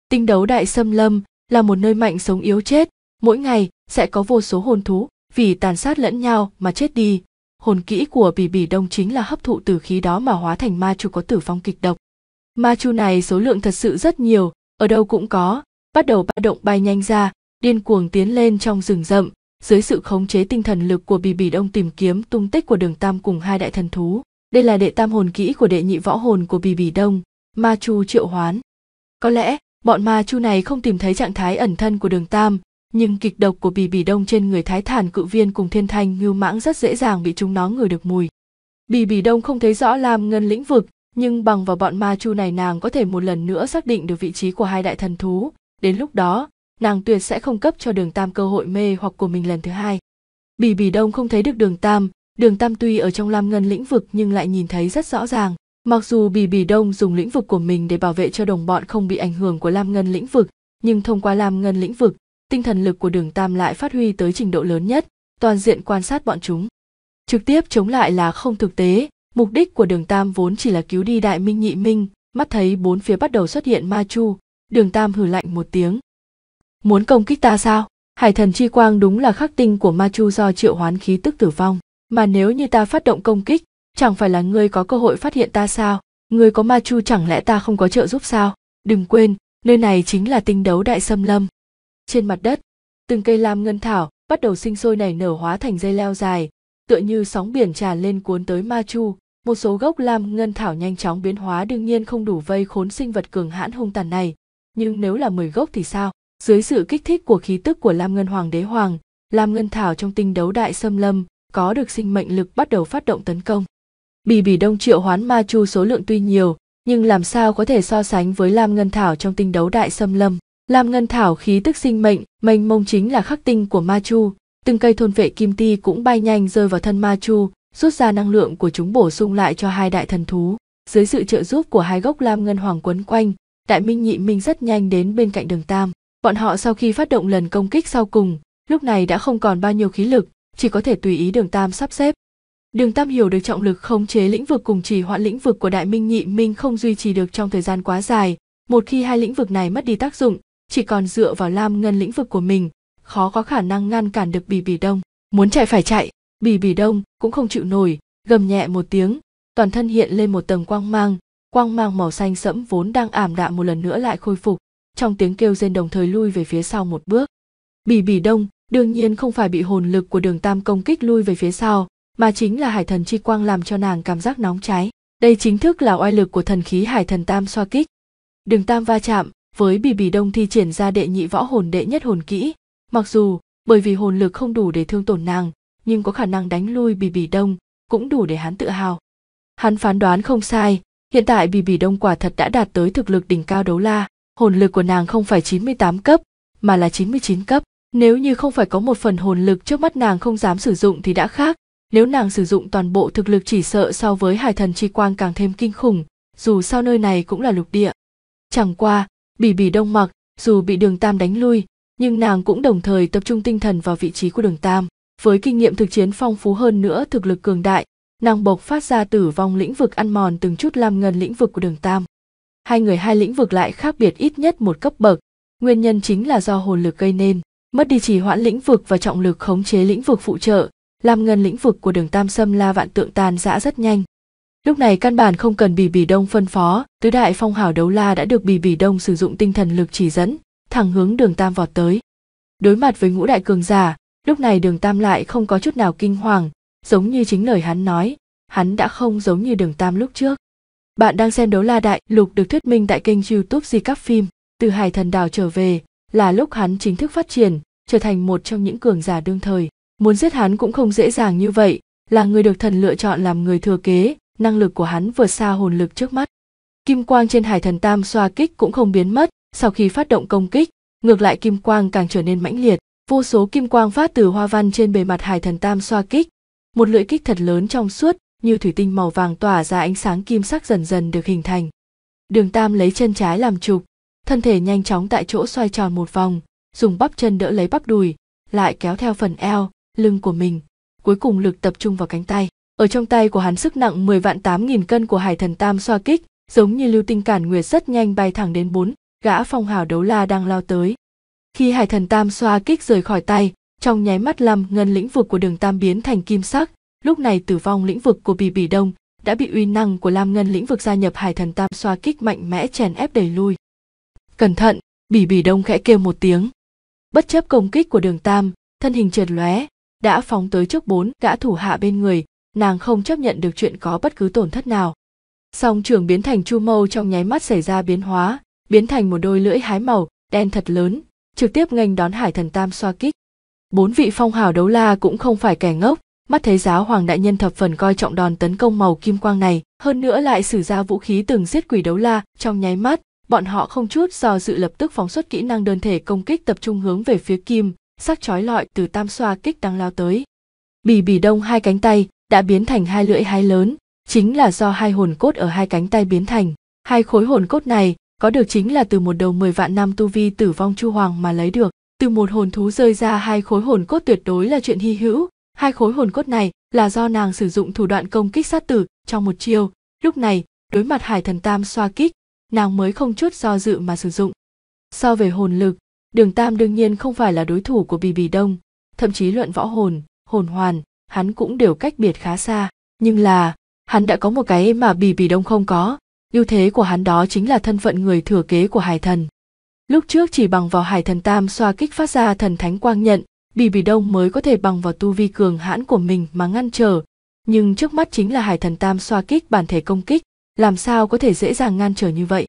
Tinh đấu đại xâm lâm là một nơi mạnh sống yếu chết, mỗi ngày sẽ có vô số hồn thú vì tàn sát lẫn nhau mà chết đi. Hồn kỹ của bì bì đông chính là hấp thụ tử khí đó mà hóa thành ma chu có tử phong kịch độc. Ma chu này số lượng thật sự rất nhiều, ở đâu cũng có, bắt đầu ba động bay nhanh ra, điên cuồng tiến lên trong rừng rậm, dưới sự khống chế tinh thần lực của bì bì đông tìm kiếm tung tích của đường tam cùng hai đại thần thú đây là đệ tam hồn kỹ của đệ nhị võ hồn của bì bì đông ma chu triệu hoán có lẽ bọn ma chu này không tìm thấy trạng thái ẩn thân của đường tam nhưng kịch độc của bì bì đông trên người thái thản cự viên cùng thiên thanh ngưu mãng rất dễ dàng bị chúng nó ngửi được mùi bì bì đông không thấy rõ lam ngân lĩnh vực nhưng bằng vào bọn ma chu này nàng có thể một lần nữa xác định được vị trí của hai đại thần thú đến lúc đó nàng tuyệt sẽ không cấp cho đường tam cơ hội mê hoặc của mình lần thứ hai bỉ bỉ đông không thấy được đường tam đường tam tuy ở trong lam ngân lĩnh vực nhưng lại nhìn thấy rất rõ ràng mặc dù bỉ bỉ đông dùng lĩnh vực của mình để bảo vệ cho đồng bọn không bị ảnh hưởng của lam ngân lĩnh vực nhưng thông qua lam ngân lĩnh vực tinh thần lực của đường tam lại phát huy tới trình độ lớn nhất toàn diện quan sát bọn chúng trực tiếp chống lại là không thực tế mục đích của đường tam vốn chỉ là cứu đi đại minh nhị minh mắt thấy bốn phía bắt đầu xuất hiện ma chu đường tam hử lạnh một tiếng muốn công kích ta sao hải thần chi quang đúng là khắc tinh của ma chu do triệu hoán khí tức tử vong mà nếu như ta phát động công kích chẳng phải là ngươi có cơ hội phát hiện ta sao ngươi có ma chu chẳng lẽ ta không có trợ giúp sao đừng quên nơi này chính là tinh đấu đại xâm lâm trên mặt đất từng cây lam ngân thảo bắt đầu sinh sôi nảy nở hóa thành dây leo dài tựa như sóng biển tràn lên cuốn tới ma chu một số gốc lam ngân thảo nhanh chóng biến hóa đương nhiên không đủ vây khốn sinh vật cường hãn hung tàn này nhưng nếu là 10 gốc thì sao dưới sự kích thích của khí tức của lam ngân hoàng đế hoàng lam ngân thảo trong tinh đấu đại xâm lâm có được sinh mệnh lực bắt đầu phát động tấn công bì bì đông triệu hoán ma chu số lượng tuy nhiều nhưng làm sao có thể so sánh với lam ngân thảo trong tinh đấu đại xâm lâm lam ngân thảo khí tức sinh mệnh mênh mông chính là khắc tinh của ma chu từng cây thôn vệ kim ti cũng bay nhanh rơi vào thân ma chu rút ra năng lượng của chúng bổ sung lại cho hai đại thần thú dưới sự trợ giúp của hai gốc lam ngân hoàng quấn quanh đại minh nhị minh rất nhanh đến bên cạnh đường tam Bọn họ sau khi phát động lần công kích sau cùng, lúc này đã không còn bao nhiêu khí lực, chỉ có thể tùy ý Đường Tam sắp xếp. Đường Tam hiểu được trọng lực khống chế lĩnh vực cùng chỉ hoãn lĩnh vực của Đại Minh Nhị Minh không duy trì được trong thời gian quá dài, một khi hai lĩnh vực này mất đi tác dụng, chỉ còn dựa vào Lam Ngân lĩnh vực của mình, khó có khả năng ngăn cản được Bì Bì Đông. Muốn chạy phải chạy, Bì Bì Đông cũng không chịu nổi, gầm nhẹ một tiếng, toàn thân hiện lên một tầng quang mang, quang mang màu xanh sẫm vốn đang ảm đạm một lần nữa lại khôi phục trong tiếng kêu rên đồng thời lui về phía sau một bước bỉ bỉ đông đương nhiên không phải bị hồn lực của đường tam công kích lui về phía sau mà chính là hải thần chi quang làm cho nàng cảm giác nóng cháy đây chính thức là oai lực của thần khí hải thần tam xoa kích đường tam va chạm với bỉ bỉ đông thi triển ra đệ nhị võ hồn đệ nhất hồn kỹ mặc dù bởi vì hồn lực không đủ để thương tổn nàng nhưng có khả năng đánh lui bỉ bỉ đông cũng đủ để hắn tự hào hắn phán đoán không sai hiện tại bỉ bỉ đông quả thật đã đạt tới thực lực đỉnh cao đấu la hồn lực của nàng không phải 98 cấp, mà là 99 cấp. Nếu như không phải có một phần hồn lực trước mắt nàng không dám sử dụng thì đã khác, nếu nàng sử dụng toàn bộ thực lực chỉ sợ so với hải thần chi quang càng thêm kinh khủng, dù sao nơi này cũng là lục địa. Chẳng qua, bỉ bỉ đông mặc, dù bị đường tam đánh lui, nhưng nàng cũng đồng thời tập trung tinh thần vào vị trí của đường tam. Với kinh nghiệm thực chiến phong phú hơn nữa thực lực cường đại, nàng bộc phát ra tử vong lĩnh vực ăn mòn từng chút làm ngần lĩnh vực của đường tam hai người hai lĩnh vực lại khác biệt ít nhất một cấp bậc nguyên nhân chính là do hồn lực gây nên mất đi trì hoãn lĩnh vực và trọng lực khống chế lĩnh vực phụ trợ làm ngân lĩnh vực của đường tam sâm la vạn tượng tàn giã rất nhanh lúc này căn bản không cần bì bì đông phân phó tứ đại phong hào đấu la đã được bì bì đông sử dụng tinh thần lực chỉ dẫn thẳng hướng đường tam vọt tới đối mặt với ngũ đại cường giả lúc này đường tam lại không có chút nào kinh hoàng giống như chính lời hắn nói hắn đã không giống như đường tam lúc trước bạn đang xem đấu la đại lục được thuyết minh tại kênh youtube Di Các Phim. Từ Hải Thần Đảo trở về là lúc hắn chính thức phát triển, trở thành một trong những cường giả đương thời. Muốn giết hắn cũng không dễ dàng như vậy, là người được thần lựa chọn làm người thừa kế, năng lực của hắn vượt xa hồn lực trước mắt. Kim quang trên Hải Thần Tam xoa kích cũng không biến mất, sau khi phát động công kích, ngược lại kim quang càng trở nên mãnh liệt, vô số kim quang phát từ hoa văn trên bề mặt Hải Thần Tam xoa kích. Một lưỡi kích thật lớn trong suốt nhiều thủy tinh màu vàng tỏa ra ánh sáng kim sắc dần dần được hình thành. Đường Tam lấy chân trái làm trục, thân thể nhanh chóng tại chỗ xoay tròn một vòng, dùng bắp chân đỡ lấy bắp đùi, lại kéo theo phần eo, lưng của mình, cuối cùng lực tập trung vào cánh tay. Ở trong tay của hắn sức nặng 10 vạn 8 nghìn cân của hải thần Tam xoa kích, giống như lưu tinh cản nguyệt rất nhanh bay thẳng đến bốn, gã phong hào đấu la đang lao tới. Khi hải thần Tam xoa kích rời khỏi tay, trong nháy mắt lâm ngân lĩnh vực của đường Tam biến thành kim sắc, lúc này tử vong lĩnh vực của bì bì đông đã bị uy năng của lam ngân lĩnh vực gia nhập hải thần tam xoa kích mạnh mẽ chèn ép đẩy lui cẩn thận bỉ bỉ đông khẽ kêu một tiếng bất chấp công kích của đường tam thân hình trượt lóe đã phóng tới trước bốn gã thủ hạ bên người nàng không chấp nhận được chuyện có bất cứ tổn thất nào song trường biến thành chu mâu trong nháy mắt xảy ra biến hóa biến thành một đôi lưỡi hái màu đen thật lớn trực tiếp nghênh đón hải thần tam xoa kích bốn vị phong hào đấu la cũng không phải kẻ ngốc mắt thấy giáo hoàng đại nhân thập phần coi trọng đòn tấn công màu kim quang này hơn nữa lại sử ra vũ khí từng giết quỷ đấu la trong nháy mắt bọn họ không chút do dự lập tức phóng xuất kỹ năng đơn thể công kích tập trung hướng về phía kim sắc chói lọi từ tam xoa kích đang lao tới bì bì đông hai cánh tay đã biến thành hai lưỡi hái lớn chính là do hai hồn cốt ở hai cánh tay biến thành hai khối hồn cốt này có được chính là từ một đầu mười vạn năm tu vi tử vong chu hoàng mà lấy được từ một hồn thú rơi ra hai khối hồn cốt tuyệt đối là chuyện hy hữu Hai khối hồn cốt này là do nàng sử dụng thủ đoạn công kích sát tử trong một chiều. Lúc này, đối mặt hải thần tam xoa kích, nàng mới không chút do dự mà sử dụng. So về hồn lực, đường tam đương nhiên không phải là đối thủ của bì bì đông, thậm chí luận võ hồn, hồn hoàn, hắn cũng đều cách biệt khá xa. Nhưng là, hắn đã có một cái mà bì bì đông không có, ưu thế của hắn đó chính là thân phận người thừa kế của hải thần. Lúc trước chỉ bằng vào hải thần tam xoa kích phát ra thần thánh quang nhận, Bì Bì Đông mới có thể bằng vào tu vi cường hãn của mình mà ngăn trở, nhưng trước mắt chính là Hải Thần Tam xoa kích bản thể công kích, làm sao có thể dễ dàng ngăn trở như vậy.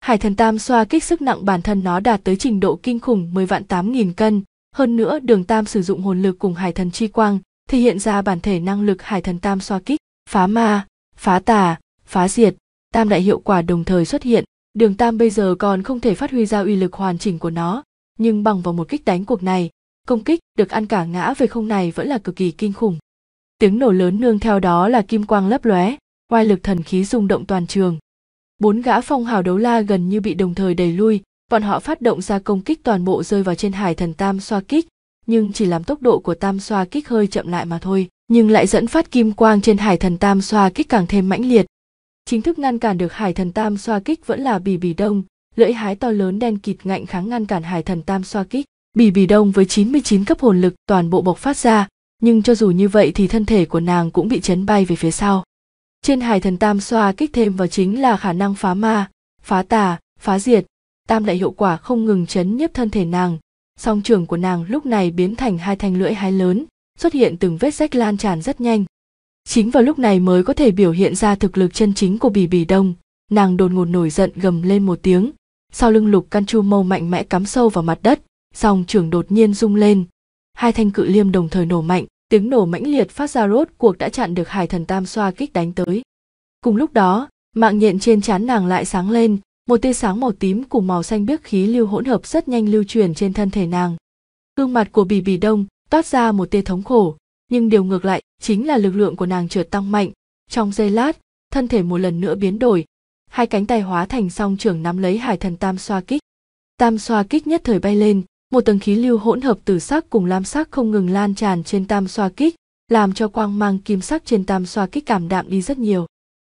Hải Thần Tam xoa kích sức nặng bản thân nó đạt tới trình độ kinh khủng 10 vạn 8 nghìn cân, hơn nữa Đường Tam sử dụng hồn lực cùng Hải Thần chi quang, thể hiện ra bản thể năng lực Hải Thần Tam xoa kích, phá ma, phá tà, phá diệt, tam đại hiệu quả đồng thời xuất hiện, Đường Tam bây giờ còn không thể phát huy ra uy lực hoàn chỉnh của nó, nhưng bằng vào một kích đánh cuộc này, công kích được ăn cả ngã về không này vẫn là cực kỳ kinh khủng tiếng nổ lớn nương theo đó là kim quang lấp lóe oai lực thần khí rung động toàn trường bốn gã phong hào đấu la gần như bị đồng thời đẩy lui bọn họ phát động ra công kích toàn bộ rơi vào trên hải thần tam xoa kích nhưng chỉ làm tốc độ của tam xoa kích hơi chậm lại mà thôi nhưng lại dẫn phát kim quang trên hải thần tam xoa kích càng thêm mãnh liệt chính thức ngăn cản được hải thần tam xoa kích vẫn là bì bì đông lưỡi hái to lớn đen kịt ngạnh kháng ngăn cản hải thần tam xoa kích Bỉ Bỉ đông với 99 cấp hồn lực toàn bộ bộc phát ra, nhưng cho dù như vậy thì thân thể của nàng cũng bị chấn bay về phía sau. Trên hải thần tam xoa kích thêm vào chính là khả năng phá ma, phá tà, phá diệt, tam đại hiệu quả không ngừng chấn nhiếp thân thể nàng. Song trưởng của nàng lúc này biến thành hai thanh lưỡi hái lớn, xuất hiện từng vết rách lan tràn rất nhanh. Chính vào lúc này mới có thể biểu hiện ra thực lực chân chính của Bỉ Bỉ đông, nàng đột ngột nổi giận gầm lên một tiếng, sau lưng lục căn chu mâu mạnh mẽ cắm sâu vào mặt đất song trưởng đột nhiên rung lên hai thanh cự liêm đồng thời nổ mạnh tiếng nổ mãnh liệt phát ra rốt cuộc đã chặn được hải thần tam xoa kích đánh tới cùng lúc đó mạng nhện trên trán nàng lại sáng lên một tia sáng màu tím cùng màu xanh biếc khí lưu hỗn hợp rất nhanh lưu truyền trên thân thể nàng gương mặt của bì bì đông toát ra một tia thống khổ nhưng điều ngược lại chính là lực lượng của nàng trượt tăng mạnh trong giây lát thân thể một lần nữa biến đổi hai cánh tay hóa thành song trưởng nắm lấy hải thần tam xoa kích tam xoa kích nhất thời bay lên một tầng khí lưu hỗn hợp tử sắc cùng lam sắc không ngừng lan tràn trên tam xoa kích, làm cho quang mang kim sắc trên tam xoa kích cảm đạm đi rất nhiều.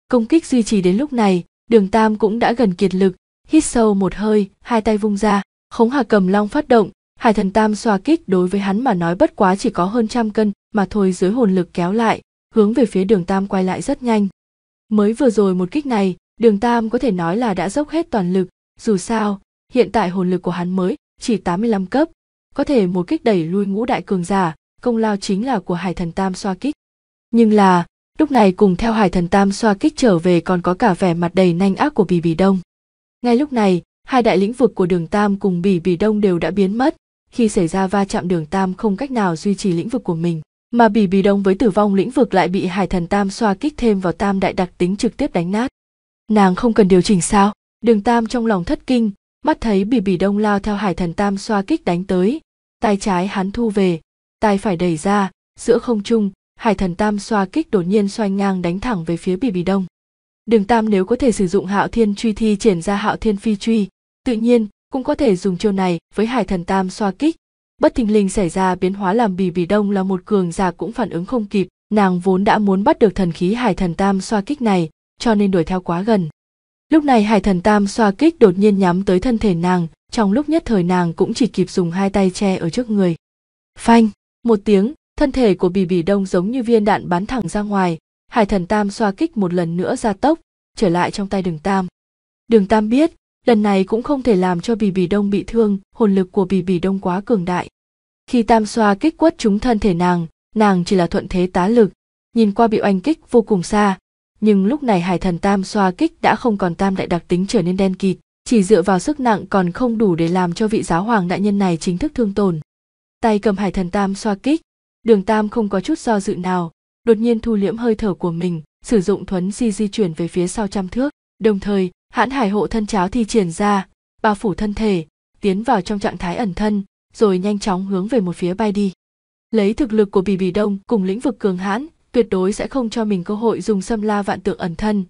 Công kích duy trì đến lúc này, đường tam cũng đã gần kiệt lực, hít sâu một hơi, hai tay vung ra, khống hà cầm long phát động, hải thần tam xoa kích đối với hắn mà nói bất quá chỉ có hơn trăm cân mà thôi dưới hồn lực kéo lại, hướng về phía đường tam quay lại rất nhanh. Mới vừa rồi một kích này, đường tam có thể nói là đã dốc hết toàn lực, dù sao, hiện tại hồn lực của hắn mới chỉ 85 cấp, có thể một kích đẩy lui ngũ đại cường giả, công lao chính là của Hải Thần Tam xoa kích. Nhưng là, lúc này cùng theo Hải Thần Tam xoa kích trở về còn có cả vẻ mặt đầy nanh ác của Bì Bì Đông. Ngay lúc này, hai đại lĩnh vực của Đường Tam cùng Bì Bì Đông đều đã biến mất, khi xảy ra va chạm Đường Tam không cách nào duy trì lĩnh vực của mình mà bì bì đông với tử vong lĩnh vực lại bị hải thần tam xoa kích thêm vào tam đại đặc tính trực tiếp đánh nát nàng không cần điều chỉnh sao đường tam trong lòng thất kinh mắt thấy bì bì đông lao theo hải thần tam xoa kích đánh tới tay trái hắn thu về tay phải đẩy ra giữa không trung hải thần tam xoa kích đột nhiên xoay ngang đánh thẳng về phía bì bì đông đường tam nếu có thể sử dụng hạo thiên truy thi triển ra hạo thiên phi truy tự nhiên cũng có thể dùng chiêu này với hải thần tam xoa kích bất thình lình xảy ra biến hóa làm bì bì đông là một cường giả cũng phản ứng không kịp nàng vốn đã muốn bắt được thần khí hải thần tam xoa kích này cho nên đuổi theo quá gần lúc này hải thần tam xoa kích đột nhiên nhắm tới thân thể nàng trong lúc nhất thời nàng cũng chỉ kịp dùng hai tay che ở trước người phanh một tiếng thân thể của bì bì đông giống như viên đạn bắn thẳng ra ngoài hải thần tam xoa kích một lần nữa ra tốc trở lại trong tay đường tam đường tam biết lần này cũng không thể làm cho bì bì đông bị thương hồn lực của bì bì đông quá cường đại khi tam xoa kích quất trúng thân thể nàng nàng chỉ là thuận thế tá lực nhìn qua bị oanh kích vô cùng xa nhưng lúc này hải thần tam xoa kích đã không còn tam đại đặc tính trở nên đen kịt chỉ dựa vào sức nặng còn không đủ để làm cho vị giáo hoàng đại nhân này chính thức thương tổn tay cầm hải thần tam xoa kích đường tam không có chút do dự nào đột nhiên thu liễm hơi thở của mình sử dụng thuấn di di chuyển về phía sau trăm thước đồng thời hãn hải hộ thân cháo thi triển ra bao phủ thân thể tiến vào trong trạng thái ẩn thân rồi nhanh chóng hướng về một phía bay đi lấy thực lực của bì bì đông cùng lĩnh vực cường hãn tuyệt đối sẽ không cho mình cơ hội dùng xâm la vạn tượng ẩn thân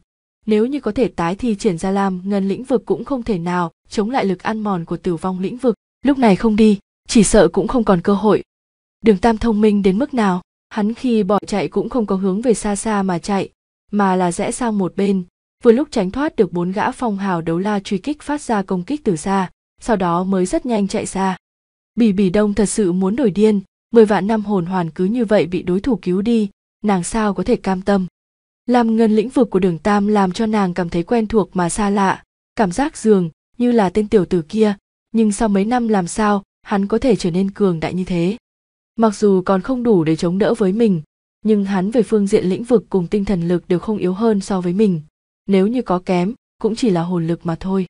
nếu như có thể tái thi triển ra làm ngân lĩnh vực cũng không thể nào chống lại lực ăn mòn của tử vong lĩnh vực lúc này không đi chỉ sợ cũng không còn cơ hội đường tam thông minh đến mức nào hắn khi bỏ chạy cũng không có hướng về xa xa mà chạy mà là rẽ sang một bên vừa lúc tránh thoát được bốn gã phong hào đấu la truy kích phát ra công kích từ xa sau đó mới rất nhanh chạy xa bỉ bỉ đông thật sự muốn nổi điên mười vạn năm hồn hoàn cứ như vậy bị đối thủ cứu đi nàng sao có thể cam tâm làm ngân lĩnh vực của đường tam làm cho nàng cảm thấy quen thuộc mà xa lạ cảm giác dường như là tên tiểu tử kia nhưng sau mấy năm làm sao hắn có thể trở nên cường đại như thế mặc dù còn không đủ để chống đỡ với mình nhưng hắn về phương diện lĩnh vực cùng tinh thần lực đều không yếu hơn so với mình nếu như có kém cũng chỉ là hồn lực mà thôi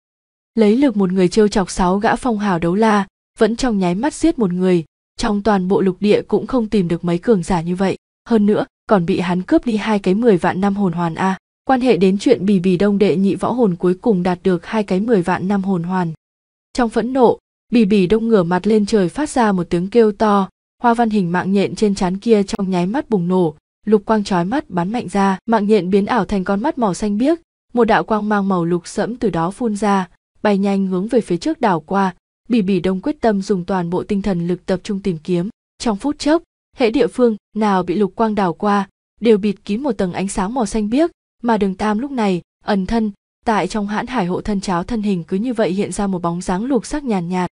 lấy lực một người trêu chọc sáu gã phong hào đấu la vẫn trong nháy mắt giết một người trong toàn bộ lục địa cũng không tìm được mấy cường giả như vậy hơn nữa còn bị hắn cướp đi hai cái mười vạn năm hồn hoàn a. Quan hệ đến chuyện bì bì đông đệ nhị võ hồn cuối cùng đạt được hai cái mười vạn năm hồn hoàn. Trong phẫn nộ, bì bì đông ngửa mặt lên trời phát ra một tiếng kêu to, hoa văn hình mạng nhện trên trán kia trong nháy mắt bùng nổ, lục quang chói mắt bắn mạnh ra, mạng nhện biến ảo thành con mắt màu xanh biếc, một đạo quang mang màu lục sẫm từ đó phun ra, bay nhanh hướng về phía trước đảo qua, bì bì đông quyết tâm dùng toàn bộ tinh thần lực tập trung tìm kiếm. Trong phút chốc, hệ địa phương nào bị lục quang đào qua đều bịt kín một tầng ánh sáng màu xanh biếc mà đường tam lúc này ẩn thân tại trong hãn hải hộ thân cháo thân hình cứ như vậy hiện ra một bóng dáng lục sắc nhàn nhạt,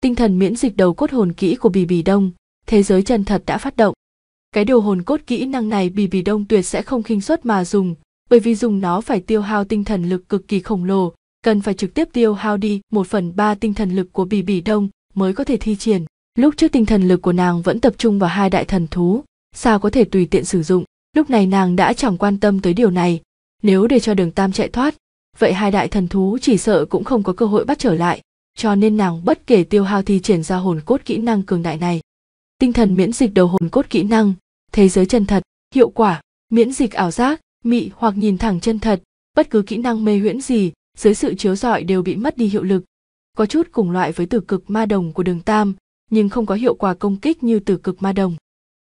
tinh thần miễn dịch đầu cốt hồn kỹ của bì bì đông thế giới chân thật đã phát động cái đồ hồn cốt kỹ năng này bì bì đông tuyệt sẽ không khinh suất mà dùng bởi vì dùng nó phải tiêu hao tinh thần lực cực kỳ khổng lồ cần phải trực tiếp tiêu hao đi một phần ba tinh thần lực của bì bì đông mới có thể thi triển lúc trước tinh thần lực của nàng vẫn tập trung vào hai đại thần thú sao có thể tùy tiện sử dụng lúc này nàng đã chẳng quan tâm tới điều này nếu để cho đường tam chạy thoát vậy hai đại thần thú chỉ sợ cũng không có cơ hội bắt trở lại cho nên nàng bất kể tiêu hao thì triển ra hồn cốt kỹ năng cường đại này tinh thần miễn dịch đầu hồn cốt kỹ năng thế giới chân thật hiệu quả miễn dịch ảo giác mị hoặc nhìn thẳng chân thật bất cứ kỹ năng mê huyễn gì dưới sự chiếu rọi đều bị mất đi hiệu lực có chút cùng loại với từ cực ma đồng của đường tam nhưng không có hiệu quả công kích như từ cực ma đồng.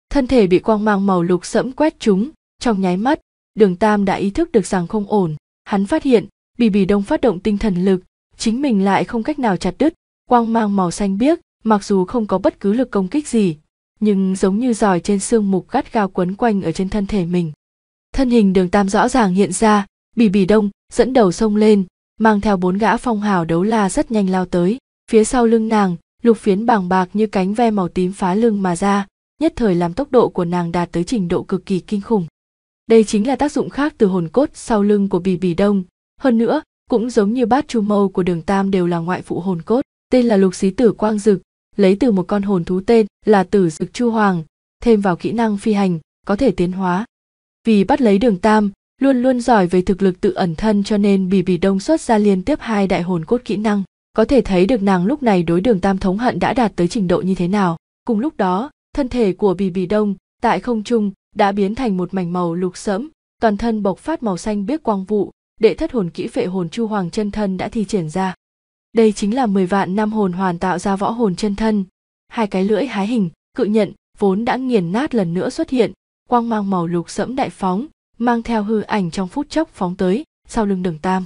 Thân thể bị quang mang màu lục sẫm quét chúng, trong nháy mắt, đường Tam đã ý thức được rằng không ổn, hắn phát hiện, bì bì đông phát động tinh thần lực, chính mình lại không cách nào chặt đứt, quang mang màu xanh biếc, mặc dù không có bất cứ lực công kích gì, nhưng giống như giỏi trên xương mục gắt gao quấn quanh ở trên thân thể mình. Thân hình đường Tam rõ ràng hiện ra, bì bì đông dẫn đầu sông lên, mang theo bốn gã phong hào đấu la rất nhanh lao tới, phía sau lưng nàng lục phiến bàng bạc như cánh ve màu tím phá lưng mà ra nhất thời làm tốc độ của nàng đạt tới trình độ cực kỳ kinh khủng đây chính là tác dụng khác từ hồn cốt sau lưng của bì bì đông hơn nữa cũng giống như bát chu mâu của đường tam đều là ngoại phụ hồn cốt tên là lục xí tử quang dực lấy từ một con hồn thú tên là tử dực chu hoàng thêm vào kỹ năng phi hành có thể tiến hóa vì bắt lấy đường tam luôn luôn giỏi về thực lực tự ẩn thân cho nên bì bì đông xuất ra liên tiếp hai đại hồn cốt kỹ năng có thể thấy được nàng lúc này đối đường tam thống hận đã đạt tới trình độ như thế nào cùng lúc đó thân thể của bì bì đông tại không trung đã biến thành một mảnh màu lục sẫm toàn thân bộc phát màu xanh biếc quang vụ đệ thất hồn kỹ phệ hồn chu hoàng chân thân đã thi triển ra đây chính là mười vạn năm hồn hoàn tạo ra võ hồn chân thân hai cái lưỡi hái hình cự nhận vốn đã nghiền nát lần nữa xuất hiện quang mang màu lục sẫm đại phóng mang theo hư ảnh trong phút chốc phóng tới sau lưng đường tam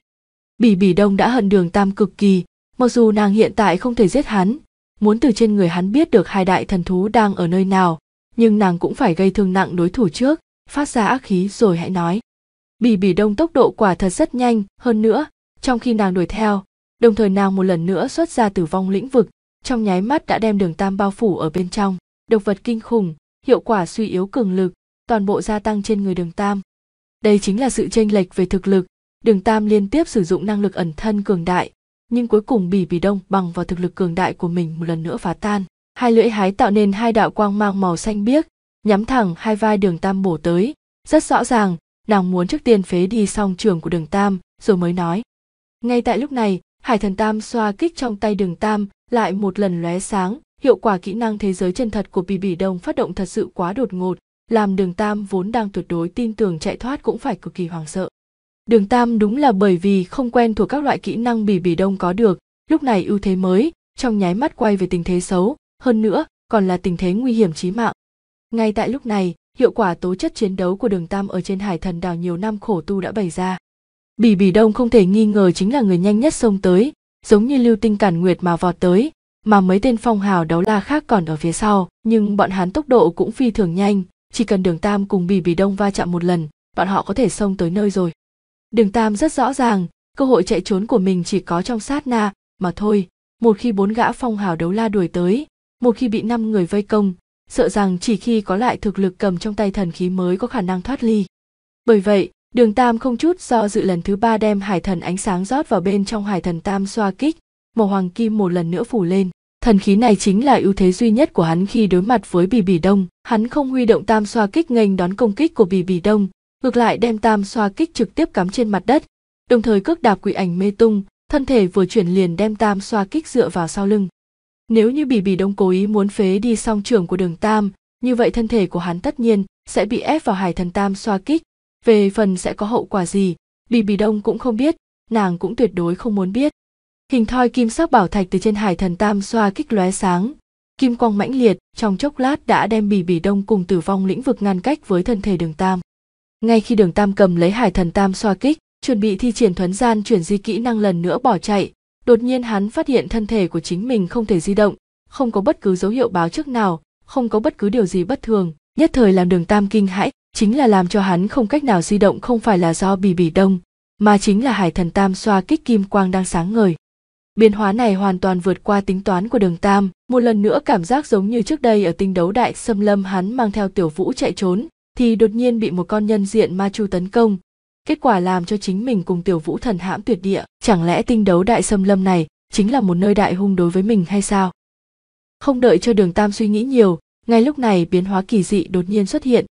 bỉ bỉ đông đã hận đường tam cực kỳ mặc dù nàng hiện tại không thể giết hắn muốn từ trên người hắn biết được hai đại thần thú đang ở nơi nào nhưng nàng cũng phải gây thương nặng đối thủ trước phát ra ác khí rồi hãy nói bì bì đông tốc độ quả thật rất nhanh hơn nữa trong khi nàng đuổi theo đồng thời nàng một lần nữa xuất ra tử vong lĩnh vực trong nháy mắt đã đem đường tam bao phủ ở bên trong độc vật kinh khủng hiệu quả suy yếu cường lực toàn bộ gia tăng trên người đường tam đây chính là sự chênh lệch về thực lực đường tam liên tiếp sử dụng năng lực ẩn thân cường đại nhưng cuối cùng bỉ bỉ đông bằng vào thực lực cường đại của mình một lần nữa phá tan hai lưỡi hái tạo nên hai đạo quang mang màu xanh biếc nhắm thẳng hai vai đường tam bổ tới rất rõ ràng nàng muốn trước tiên phế đi song trường của đường tam rồi mới nói ngay tại lúc này hải thần tam xoa kích trong tay đường tam lại một lần lóe sáng hiệu quả kỹ năng thế giới chân thật của bì bỉ đông phát động thật sự quá đột ngột làm đường tam vốn đang tuyệt đối tin tưởng chạy thoát cũng phải cực kỳ hoảng sợ Đường Tam đúng là bởi vì không quen thuộc các loại kỹ năng bỉ bỉ đông có được, lúc này ưu thế mới, trong nháy mắt quay về tình thế xấu, hơn nữa còn là tình thế nguy hiểm chí mạng. Ngay tại lúc này, hiệu quả tố chất chiến đấu của đường Tam ở trên hải thần đảo nhiều năm khổ tu đã bày ra. Bỉ bỉ đông không thể nghi ngờ chính là người nhanh nhất xông tới, giống như lưu tinh cản nguyệt mà vọt tới, mà mấy tên phong hào đấu la khác còn ở phía sau, nhưng bọn hắn tốc độ cũng phi thường nhanh, chỉ cần đường Tam cùng bỉ bỉ đông va chạm một lần, bọn họ có thể xông tới nơi rồi. Đường Tam rất rõ ràng, cơ hội chạy trốn của mình chỉ có trong sát na mà thôi, một khi bốn gã phong hào đấu la đuổi tới, một khi bị năm người vây công, sợ rằng chỉ khi có lại thực lực cầm trong tay thần khí mới có khả năng thoát ly. Bởi vậy, Đường Tam không chút do dự lần thứ ba đem hải thần ánh sáng rót vào bên trong hải thần Tam xoa kích, màu hoàng kim một lần nữa phủ lên. Thần khí này chính là ưu thế duy nhất của hắn khi đối mặt với Bì Bì Đông. Hắn không huy động Tam xoa kích nghênh đón công kích của Bì Bì Đông, ngược lại đem tam xoa kích trực tiếp cắm trên mặt đất đồng thời cước đạp quỷ ảnh mê tung thân thể vừa chuyển liền đem tam xoa kích dựa vào sau lưng nếu như bỉ bỉ đông cố ý muốn phế đi song trưởng của đường tam như vậy thân thể của hắn tất nhiên sẽ bị ép vào hải thần tam xoa kích về phần sẽ có hậu quả gì bỉ bỉ đông cũng không biết nàng cũng tuyệt đối không muốn biết hình thoi kim sắc bảo thạch từ trên hải thần tam xoa kích lóe sáng kim quang mãnh liệt trong chốc lát đã đem bỉ bỉ đông cùng tử vong lĩnh vực ngăn cách với thân thể đường tam ngay khi đường tam cầm lấy hải thần tam xoa kích chuẩn bị thi triển thuấn gian chuyển di kỹ năng lần nữa bỏ chạy đột nhiên hắn phát hiện thân thể của chính mình không thể di động không có bất cứ dấu hiệu báo trước nào không có bất cứ điều gì bất thường nhất thời làm đường tam kinh hãi chính là làm cho hắn không cách nào di động không phải là do bì bì đông mà chính là hải thần tam xoa kích kim quang đang sáng ngời biến hóa này hoàn toàn vượt qua tính toán của đường tam một lần nữa cảm giác giống như trước đây ở tinh đấu đại xâm lâm hắn mang theo tiểu vũ chạy trốn thì đột nhiên bị một con nhân diện ma chu tấn công kết quả làm cho chính mình cùng tiểu vũ thần hãm tuyệt địa chẳng lẽ tinh đấu đại xâm lâm này chính là một nơi đại hung đối với mình hay sao không đợi cho đường tam suy nghĩ nhiều ngay lúc này biến hóa kỳ dị đột nhiên xuất hiện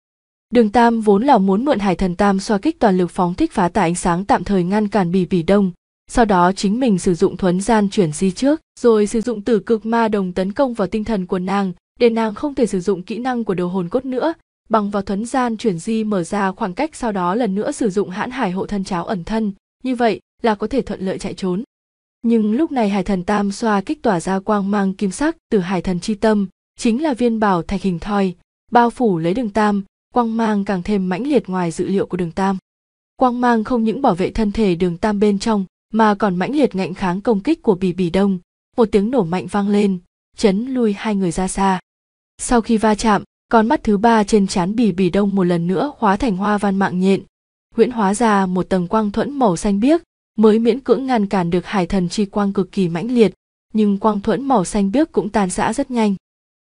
đường tam vốn là muốn mượn hải thần tam xoa kích toàn lực phóng thích phá tả ánh sáng tạm thời ngăn cản bì bì đông sau đó chính mình sử dụng thuấn gian chuyển di trước rồi sử dụng tử cực ma đồng tấn công vào tinh thần của nàng để nàng không thể sử dụng kỹ năng của đồ hồn cốt nữa bằng vào thuấn gian chuyển di mở ra khoảng cách sau đó lần nữa sử dụng hãn hải hộ thân cháo ẩn thân như vậy là có thể thuận lợi chạy trốn nhưng lúc này hải thần tam xoa kích tỏa ra quang mang kim sắc từ hải thần chi tâm chính là viên bảo thạch hình thoi bao phủ lấy đường tam quang mang càng thêm mãnh liệt ngoài dự liệu của đường tam quang mang không những bảo vệ thân thể đường tam bên trong mà còn mãnh liệt ngạnh kháng công kích của bì bì đông một tiếng nổ mạnh vang lên chấn lui hai người ra xa sau khi va chạm con mắt thứ ba trên trán bì bì đông một lần nữa hóa thành hoa văn mạng nhện huyễn hóa ra một tầng quang thuẫn màu xanh biếc mới miễn cưỡng ngăn cản được hải thần chi quang cực kỳ mãnh liệt nhưng quang thuẫn màu xanh biếc cũng tàn giã rất nhanh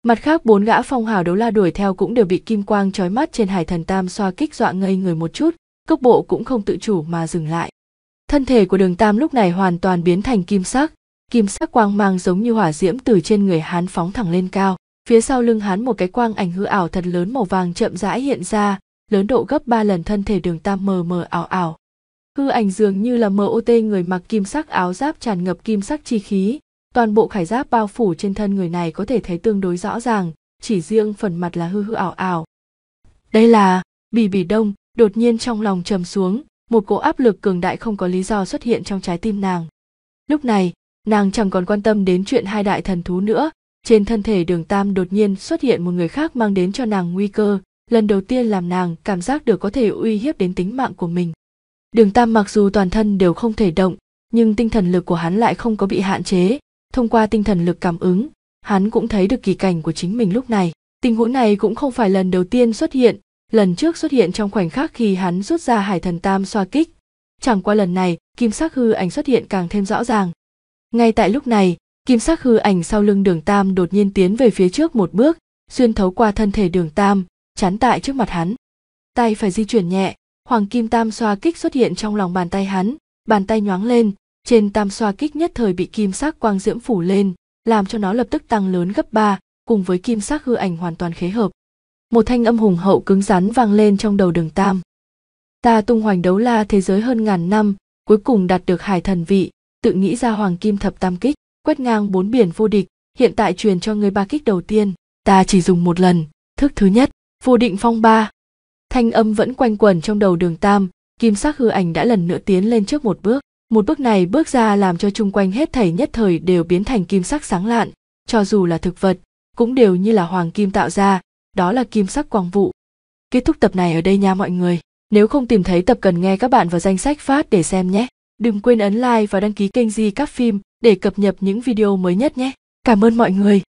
mặt khác bốn gã phong hào đấu la đuổi theo cũng đều bị kim quang trói mắt trên hải thần tam xoa kích dọa ngây người một chút cước bộ cũng không tự chủ mà dừng lại thân thể của đường tam lúc này hoàn toàn biến thành kim sắc kim sắc quang mang giống như hỏa diễm từ trên người hán phóng thẳng lên cao phía sau lưng hắn một cái quang ảnh hư ảo thật lớn màu vàng chậm rãi hiện ra lớn độ gấp ba lần thân thể đường tam mờ mờ ảo ảo hư ảnh dường như là mot người mặc kim sắc áo giáp tràn ngập kim sắc chi khí toàn bộ khải giáp bao phủ trên thân người này có thể thấy tương đối rõ ràng chỉ riêng phần mặt là hư hư ảo ảo đây là bì bì đông đột nhiên trong lòng trầm xuống một cỗ áp lực cường đại không có lý do xuất hiện trong trái tim nàng lúc này nàng chẳng còn quan tâm đến chuyện hai đại thần thú nữa trên thân thể đường tam đột nhiên xuất hiện một người khác mang đến cho nàng nguy cơ lần đầu tiên làm nàng cảm giác được có thể uy hiếp đến tính mạng của mình đường tam mặc dù toàn thân đều không thể động nhưng tinh thần lực của hắn lại không có bị hạn chế thông qua tinh thần lực cảm ứng hắn cũng thấy được kỳ cảnh của chính mình lúc này tình huống này cũng không phải lần đầu tiên xuất hiện lần trước xuất hiện trong khoảnh khắc khi hắn rút ra hải thần tam xoa kích chẳng qua lần này kim sắc hư ảnh xuất hiện càng thêm rõ ràng ngay tại lúc này kim sắc hư ảnh sau lưng đường tam đột nhiên tiến về phía trước một bước xuyên thấu qua thân thể đường tam chắn tại trước mặt hắn tay phải di chuyển nhẹ hoàng kim tam xoa kích xuất hiện trong lòng bàn tay hắn bàn tay nhoáng lên trên tam xoa kích nhất thời bị kim sắc quang diễm phủ lên làm cho nó lập tức tăng lớn gấp ba cùng với kim sắc hư ảnh hoàn toàn khế hợp một thanh âm hùng hậu cứng rắn vang lên trong đầu đường tam ta tung hoành đấu la thế giới hơn ngàn năm cuối cùng đạt được hải thần vị tự nghĩ ra hoàng kim thập tam kích quét ngang bốn biển vô địch, hiện tại truyền cho người ba kích đầu tiên, ta chỉ dùng một lần, thức thứ nhất, vô định phong ba. Thanh âm vẫn quanh quẩn trong đầu đường tam, kim sắc hư ảnh đã lần nữa tiến lên trước một bước. Một bước này bước ra làm cho chung quanh hết thảy nhất thời đều biến thành kim sắc sáng lạn, cho dù là thực vật, cũng đều như là hoàng kim tạo ra, đó là kim sắc quang vụ. Kết thúc tập này ở đây nha mọi người. Nếu không tìm thấy tập cần nghe các bạn vào danh sách phát để xem nhé. Đừng quên ấn like và đăng ký kênh Di Các Phim để cập nhật những video mới nhất nhé. Cảm ơn mọi người.